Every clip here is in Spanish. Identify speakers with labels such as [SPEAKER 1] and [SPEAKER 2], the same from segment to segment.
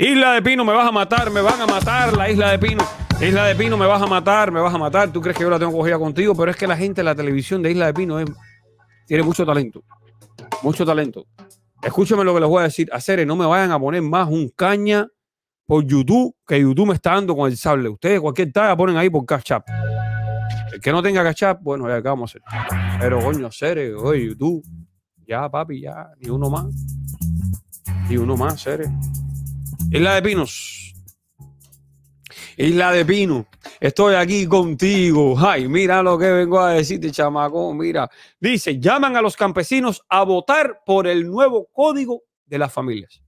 [SPEAKER 1] Isla de Pino, me vas a matar, me van a matar la Isla de Pino. Isla de Pino, me vas a matar, me vas a matar. Tú crees que yo la tengo cogida contigo, pero es que la gente de la televisión de Isla de Pino tiene mucho talento. Mucho talento. Escúchame lo que les voy a decir. Hacer, no me vayan a poner más un caña por YouTube, que YouTube me está dando con el sable. Ustedes cualquier talla ponen ahí por Cash El que no tenga Cash bueno, ya acabamos a hacer. Pero coño, Ceres, oye, YouTube. Ya, papi, ya, ni uno más. Ni uno más, Ceres. Isla de Pinos. Isla de Pinos. Estoy aquí contigo. Ay, mira lo que vengo a decirte, chamacón, Mira, dice, llaman a los campesinos a votar por el nuevo código de las familias.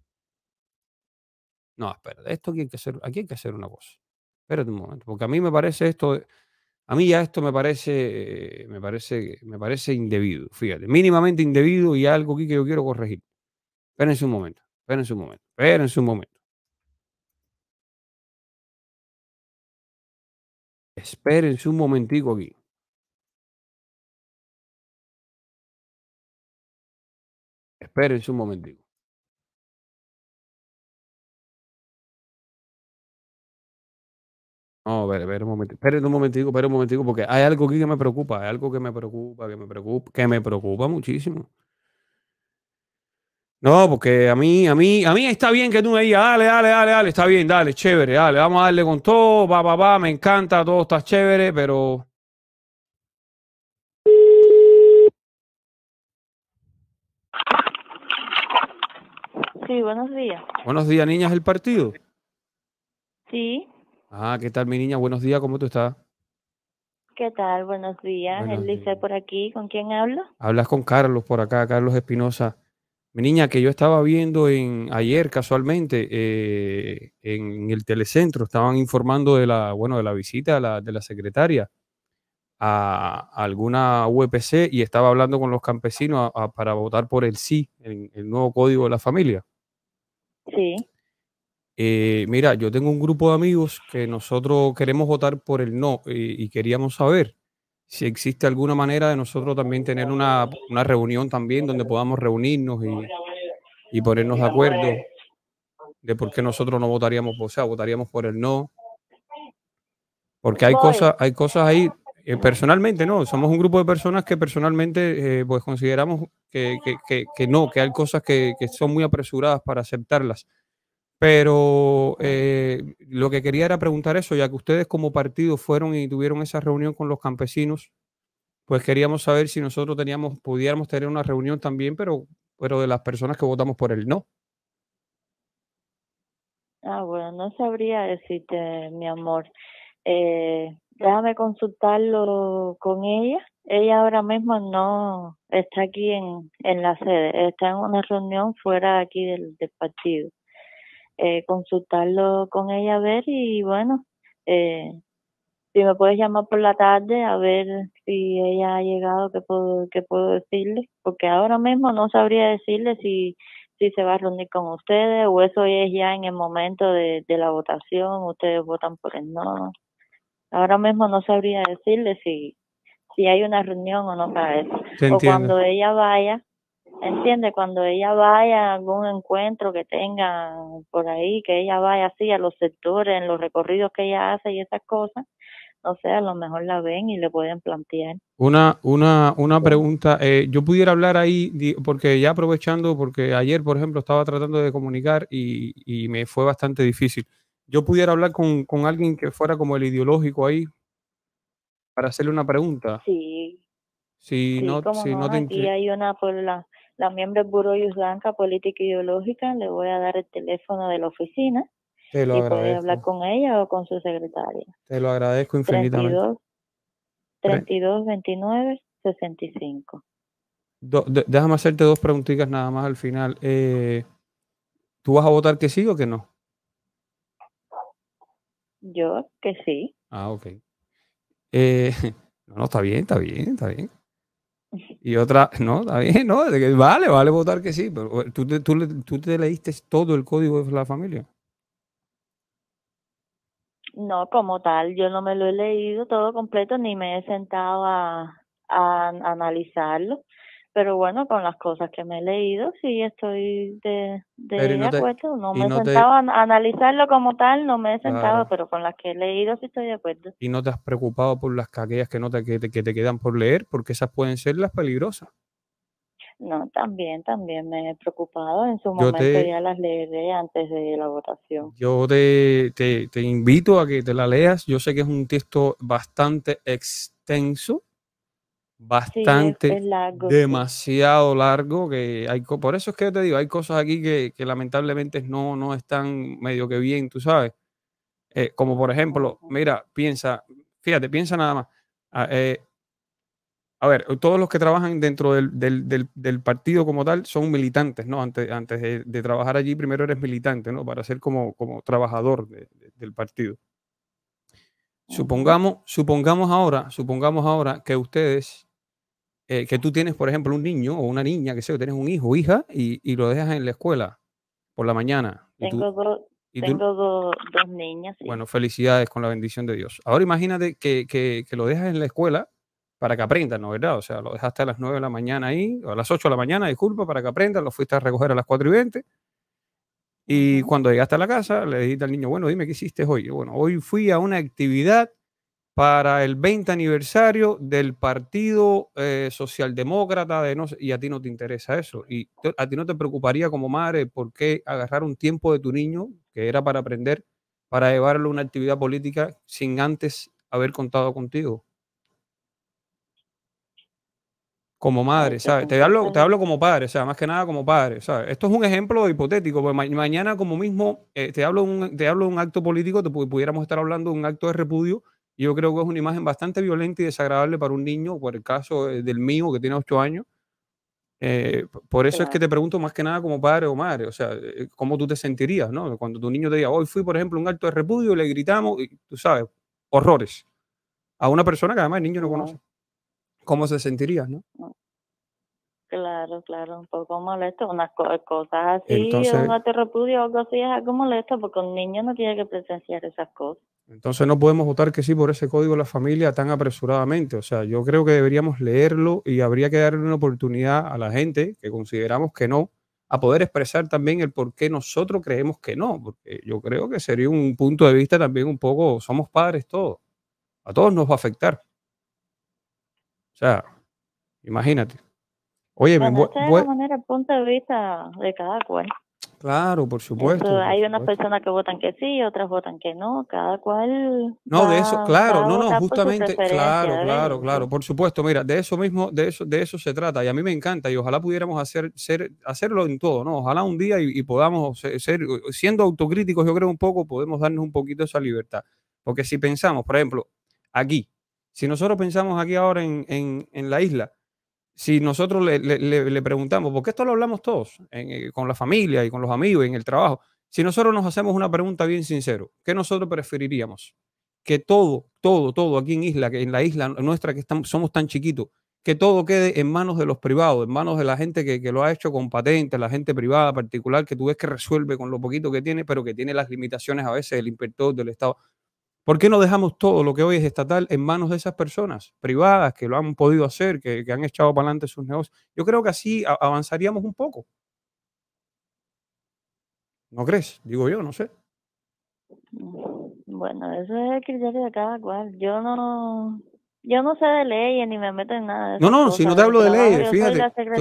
[SPEAKER 1] No, espera, esto aquí hay que hacer, aquí hay que hacer una cosa. Espérate un momento, porque a mí me parece esto, a mí ya esto me parece, me parece, me parece indebido, fíjate, mínimamente indebido y algo aquí que yo quiero corregir. Espérense un momento, espérense un momento, espérense un momento. Espérense un momentico aquí. Espérense un momentico. No, espera, ver un momentico, Espéren un momentico, espéren un momentico, porque hay algo aquí que me preocupa, hay algo que me preocupa, que me preocupa, que me preocupa muchísimo. No, porque a mí, a mí, a mí está bien que tú me digas, dale, dale, dale, dale, está bien, dale, chévere, dale, vamos a darle con todo, va, va, va, me encanta, todo está chévere, pero.
[SPEAKER 2] Sí, buenos días.
[SPEAKER 1] Buenos días, niñas el partido. Sí. Ah, ¿qué tal, mi niña? Buenos días, ¿cómo tú estás?
[SPEAKER 2] ¿Qué tal? Buenos días. él El por aquí. ¿Con quién hablo?
[SPEAKER 1] Hablas con Carlos por acá, Carlos Espinosa. Mi niña, que yo estaba viendo en, ayer casualmente eh, en el telecentro, estaban informando de la, bueno, de la visita de la, secretaria a, alguna UPC y estaba hablando con los campesinos para votar por el sí, en el nuevo código de la familia. Sí. Eh, mira, yo tengo un grupo de amigos que nosotros queremos votar por el no eh, y queríamos saber si existe alguna manera de nosotros también tener una, reunión también donde podamos reunirnos y, ponernos de acuerdo de por qué nosotros no votaríamos, o sea, votaríamos por el no. Porque hay cosas, hay cosas ahí, eh, personalmente no, somos un grupo de personas que personalmente eh, pues consideramos que, no, que hay cosas que, que son muy apresuradas para aceptarlas pero eh, lo que quería era preguntar eso, ya que ustedes como partido fueron y tuvieron esa reunión con los campesinos, pues queríamos saber si nosotros teníamos, pudiéramos tener una reunión también, pero, pero de las personas que votamos por él, no.
[SPEAKER 2] Ah, bueno, no sabría decirte, mi amor. Eh, déjame consultarlo con ella. Ella ahora mismo no está aquí en, en la sede, está en una reunión fuera aquí del partido. Eh, consultarlo con ella, a ver, y bueno, eh, si me puedes llamar por la tarde a ver si ella ha llegado, qué puedo, qué puedo decirle, porque ahora mismo no sabría decirle si, si se va a reunir con ustedes o eso es ya en el momento de, de la votación, ustedes votan por el no. Ahora mismo no sabría decirle si, si hay una reunión o no para eso. O cuando ella vaya, entiende cuando ella vaya a algún encuentro que tenga por ahí que ella vaya así a los sectores en los recorridos que ella hace y esas cosas o sea, a lo mejor la ven y le pueden plantear
[SPEAKER 1] una una una pregunta eh, yo pudiera hablar ahí porque ya aprovechando porque ayer por ejemplo estaba tratando de comunicar y, y me fue bastante difícil yo pudiera hablar con, con alguien que fuera como el ideológico ahí para hacerle una pregunta sí sí, no, si no, aquí hay
[SPEAKER 2] una por la la miembro del Buró Yuslanca Política Ideológica, le voy a dar el teléfono de la oficina
[SPEAKER 1] lo y puede hablar
[SPEAKER 2] con ella o con su secretaria.
[SPEAKER 1] Te lo agradezco infinitamente.
[SPEAKER 2] 32, 29 65.
[SPEAKER 1] déjame hacerte dos preguntitas nada más al final. Eh, ¿Tú vas a votar que sí o que no?
[SPEAKER 2] Yo que sí.
[SPEAKER 1] Ah, ok. Eh, no, no, está bien, está bien, está bien. Y otra, no, está no, vale, vale votar que sí, pero eh, tú te, tú, tú te leíste todo el código de la familia.
[SPEAKER 2] No, como tal, yo no me lo he leído todo completo ni me he sentado a analizarlo. Pero bueno, con las cosas que me he leído, sí estoy de, acuerdo. no me he sentado a analizarlo como tal, no me he sentado, pero con las que he leído sí estoy de acuerdo.
[SPEAKER 1] ¿Y no te has preocupado por las aquellas que, no te, que, te, quedan por leer? Porque esas pueden ser las peligrosas.
[SPEAKER 2] No, también, también me he preocupado. En su momento ya las leeré antes de la votación.
[SPEAKER 1] Yo te, te, invito a que te la leas. Yo sé que es un texto bastante extenso, bastante, demasiado largo, que hay, por eso es que te digo, hay cosas aquí que, lamentablemente no, no están medio que bien, tú sabes. Eh, como por ejemplo, mira, piensa, fíjate, piensa nada más. Ah, eh, a ver, todos los que trabajan dentro del, partido como tal son militantes, ¿no? Antes, antes de, trabajar allí, primero eres militante, ¿no? Para ser como, como trabajador del partido. Supongamos, supongamos ahora, supongamos ahora que ustedes eh, que tú tienes, por ejemplo, un niño o una niña, que sé, que tienes un hijo o hija y, lo dejas en la escuela por la mañana. Tengo,
[SPEAKER 2] y tú, dos, niñas.
[SPEAKER 1] Bueno, felicidades con la bendición de Dios. Ahora imagínate que, lo dejas en la escuela para que aprendan, ¿no? ¿Verdad? O sea, lo dejaste a las 9 de la mañana ahí, o a las 8 de la mañana, disculpa, para que aprendan, lo fuiste a recoger a las 4 y 20. Y cuando llegaste a la casa, le dijiste al niño, bueno, dime qué hiciste hoy. Bueno, hoy fui a una actividad para el 20 aniversario del Partido eh, Socialdemócrata de no y a ti no te interesa eso. Y a ti no te preocuparía como madre por qué agarrar un tiempo de tu niño, que era para aprender, para llevarlo a una actividad política sin antes haber contado contigo. Como madre, ¿sabes? Te hablo, como padre, o sea, más que nada como padre, Esto es un ejemplo hipotético, porque mañana como mismo, eh, te, hablo un, te hablo de un acto político, pudiéramos estar hablando de un acto de repudio yo creo que es una imagen bastante violenta y desagradable para un niño, por el caso eh, del mío que tiene 8 años. Eh, por eso es que te pregunto más que nada como padre o madre, o sea, eh, cómo tú te sentirías, ¿no? Cuando tu niño te diga, hoy fui, por ejemplo, un acto de repudio y le gritamos, y, tú sabes, horrores a una persona que además el niño no conoce. ¿Cómo se sentiría, no?
[SPEAKER 2] Mm. Claro, claro, un poco molesto, unas cosas así, un acto de repudio algo así es algo molesto porque un niño no tiene que presenciar esas cosas.
[SPEAKER 1] Entonces no podemos votar que sí por ese código de la familia tan apresuradamente. O sea, yo creo que deberíamos leerlo y habría que darle una oportunidad a la gente que consideramos que no, a poder expresar también el por qué nosotros creemos que no. Porque yo creo que sería un punto de vista también un poco, somos padres todos. A todos nos va a afectar. O sea, imagínate. Oye, me voy a
[SPEAKER 2] el punto de vista de cada cual.
[SPEAKER 1] Claro, por supuesto. hay unas personas
[SPEAKER 2] que votan que sí, otras votan que no, cada cual. No, de eso, claro, no, no, justamente, claro, claro,
[SPEAKER 1] claro, por supuesto. Mira, de eso mismo, de eso, de eso se trata y a mí me encanta y ojalá pudiéramos hacer, ser, hacerlo en todo, ¿no? Ojalá un día y, podamos ser, siendo autocríticos, yo creo un poco, podemos darnos un poquito esa libertad. Porque si pensamos, por ejemplo, aquí, si nosotros pensamos aquí ahora en, en la isla, si nosotros le, le, preguntamos, porque esto lo hablamos todos, eh, con la familia y con los amigos y en el trabajo, si nosotros nos hacemos una pregunta bien sincero, ¿qué nosotros preferiríamos? Que todo, todo, todo aquí en isla, en la isla nuestra que somos tan chiquitos, que todo quede en manos de los privados, en manos de la gente que, lo ha hecho con patente la gente privada particular, que tú ves que resuelve con lo poquito que tiene, pero que tiene las limitaciones a veces del inspector, del Estado. ¿Por qué no dejamos todo lo que hoy es estatal en manos de esas personas privadas que lo han podido hacer, que, han echado para adelante sus negocios? Yo creo que así avanzaríamos un poco. ¿No crees? Digo yo, no sé. Bueno,
[SPEAKER 2] eso es el criterio de cada cual. Yo no, yo no sé de leyes ni me meto en nada. De no, no, si no te hablo de leyes, fíjate. Claro, de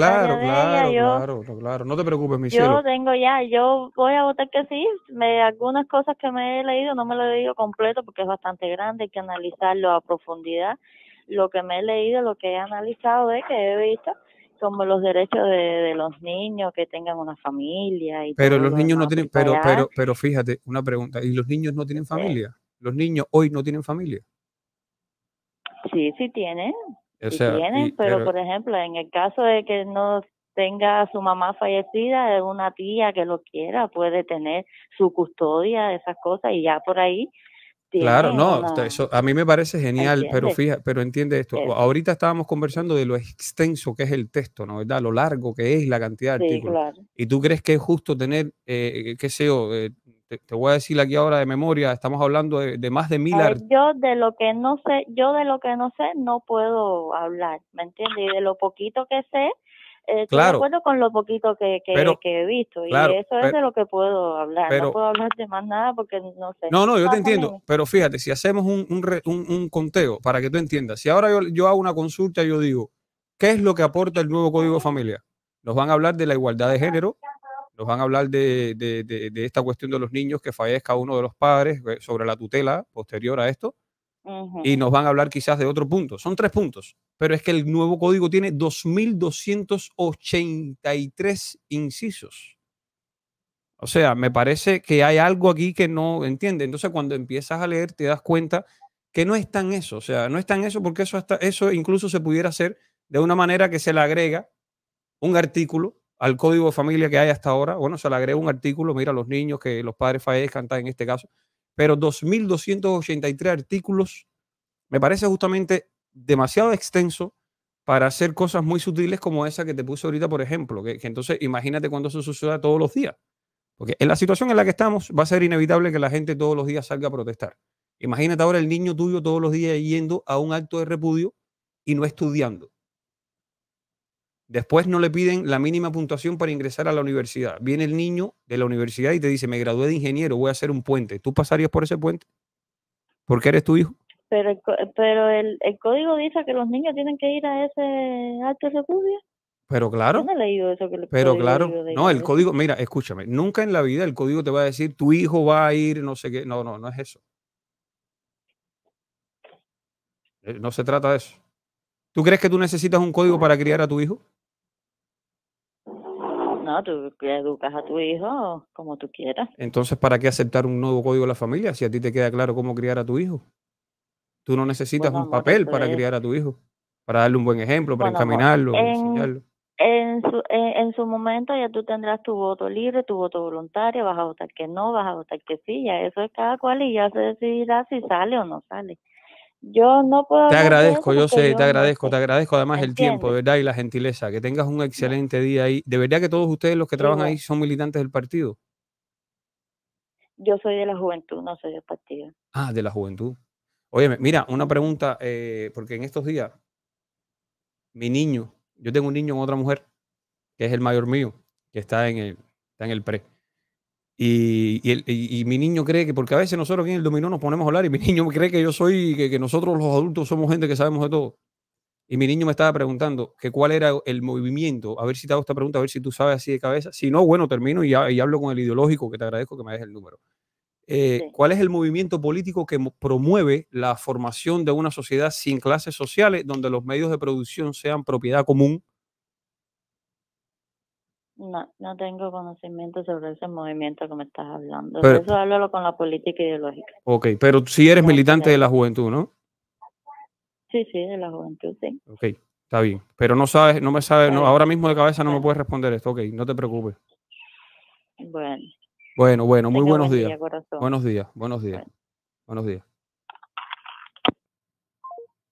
[SPEAKER 2] claro,
[SPEAKER 1] claro, claro. No te preocupes, mi yo cielo. Yo
[SPEAKER 2] tengo ya, yo voy a votar que sí. Me, algunas cosas que me he leído no me lo he leído completo porque es bastante grande, hay que analizarlo a profundidad. Lo que me he leído, lo que he analizado es que he visto como los derechos de, los niños que tengan una familia y pero los niños no tienen pues, pero pero
[SPEAKER 1] pero fíjate una pregunta y los niños no tienen familia los niños hoy no tienen familia
[SPEAKER 2] Sí, sí tienen.
[SPEAKER 1] O sea, pero, por
[SPEAKER 2] ejemplo, en el caso de que no tenga su mamá fallecida, una tía que lo quiera, puede tener su custodia, esas cosas, y ya por ahí.
[SPEAKER 1] Claro, no, eso a mí me parece genial, pero fija, pero entiende esto. Ahorita estábamos conversando de lo extenso que es el texto, ¿no? ¿Verdad? Lo largo que es la cantidad de sí, Claro. Y tú crees que es justo tener, eh, qué sé yo, eh, te, voy a decir aquí ahora de memoria, estamos hablando de, más de mil
[SPEAKER 2] Yo de lo que no sé, yo de lo que no sé no puedo hablar, ¿me entiendes? Y de lo poquito que sé, eh, estoy de acuerdo con lo poquito que, que, he visto y eso es de lo que puedo hablar. no puedo hablar de más nada porque no sé. No, no, yo te entiendo,
[SPEAKER 1] pero fíjate, si hacemos un, un, conteo para que tú entiendas, si ahora yo, yo, hago una consulta, yo digo, ¿qué es lo que aporta el nuevo Código de Familia? Nos van a hablar de la igualdad de género, nos van a hablar de, esta cuestión de los niños, que fallezca uno de los padres eh, sobre la tutela posterior a esto. Y nos van a hablar quizás de otro punto. Son tres puntos, pero es que el nuevo código tiene 2.283 incisos. O sea, me parece que hay algo aquí que no entiende. Entonces, cuando empiezas a leer, te das cuenta que no es tan eso. O sea, no es tan eso porque eso, hasta, eso incluso se pudiera hacer de una manera que se le agrega un artículo al código de familia que hay hasta ahora. Bueno, se le agrega un artículo, mira, los niños que los padres fallezcan, en este caso, pero 2.283 artículos me parece justamente demasiado extenso para hacer cosas muy sutiles como esa que te puse ahorita, por ejemplo, que, que entonces imagínate cuando eso suceda todos los días. Porque en la situación en la que estamos va a ser inevitable que la gente todos los días salga a protestar. Imagínate ahora el niño tuyo todos los días yendo a un acto de repudio y no estudiando. Después no le piden la mínima puntuación para ingresar a la universidad. Viene el niño de la universidad y te dice, me gradué de ingeniero, voy a hacer un puente. ¿Tú pasarías por ese puente? ¿Por qué eres tu hijo.
[SPEAKER 2] Pero, el, código dice que los niños tienen que ir a ese alto de
[SPEAKER 1] Pero claro. No
[SPEAKER 2] leído eso pero claro. no, el código,
[SPEAKER 1] mira, escúchame, nunca en la vida el código te va a decir tu hijo va a ir, no sé qué. No, no, no es eso. Eh, no se trata de eso. ¿Tú crees que tú necesitas un código para criar a tu hijo?
[SPEAKER 2] no, tú educas a tu hijo como tú quieras.
[SPEAKER 1] Entonces, ¿para qué aceptar un nuevo código de la familia si a ti te queda claro cómo criar a tu hijo? Tú no necesitas un papel para criar a tu hijo, para darle un buen ejemplo, para encaminarlo, en... enseñarlo.
[SPEAKER 2] En su, su momento ya tú tendrás tu voto libre, tu voto voluntario, vas a votar que no, vas a votar que sí, ya eso es cada cual y ya se decidirá si sale o no sale. Yo no puedo. Te agradezco, yo sé, te agradezco,
[SPEAKER 1] te agradezco además el tiempo, ¿verdad? Y la gentileza. Que tengas un excelente día ahí. De verdad que todos ustedes los que trabajan ahí son militantes del partido.
[SPEAKER 2] Yo soy de la juventud, no soy del partido.
[SPEAKER 1] Ah, de la juventud. Oye, mira, una pregunta, eh, porque en estos días, mi niño, yo tengo un niño con otra mujer, que es el mayor mío, que está en el, está en el pre. Y, mi niño cree que, porque a veces nosotros aquí en el dominó nos ponemos a hablar y mi niño cree que yo soy, que, nosotros los adultos somos gente que sabemos de todo. Y mi niño me estaba preguntando que cuál era el movimiento, a ver si te hago esta pregunta, a ver si tú sabes así de cabeza. Si no, bueno, termino y, hablo con el ideológico, que te agradezco que me des el número. Eh, ¿Cuál es el movimiento político que promueve la formación de una sociedad sin clases sociales, donde los medios de producción sean propiedad común
[SPEAKER 2] no, no tengo conocimiento sobre ese movimiento que me estás hablando. por Eso háblalo con la política ideológica.
[SPEAKER 1] Ok, pero si sí eres militante de la juventud, ¿no?
[SPEAKER 2] Sí, sí, de la juventud, sí.
[SPEAKER 1] Ok, está bien. Pero no sabes, no me sabes, no, ahora mismo de cabeza no me puedes responder esto. Ok, no te preocupes. Bueno. Bueno, bueno, muy buenos, días. buenos días. Buenos días, Buenos días.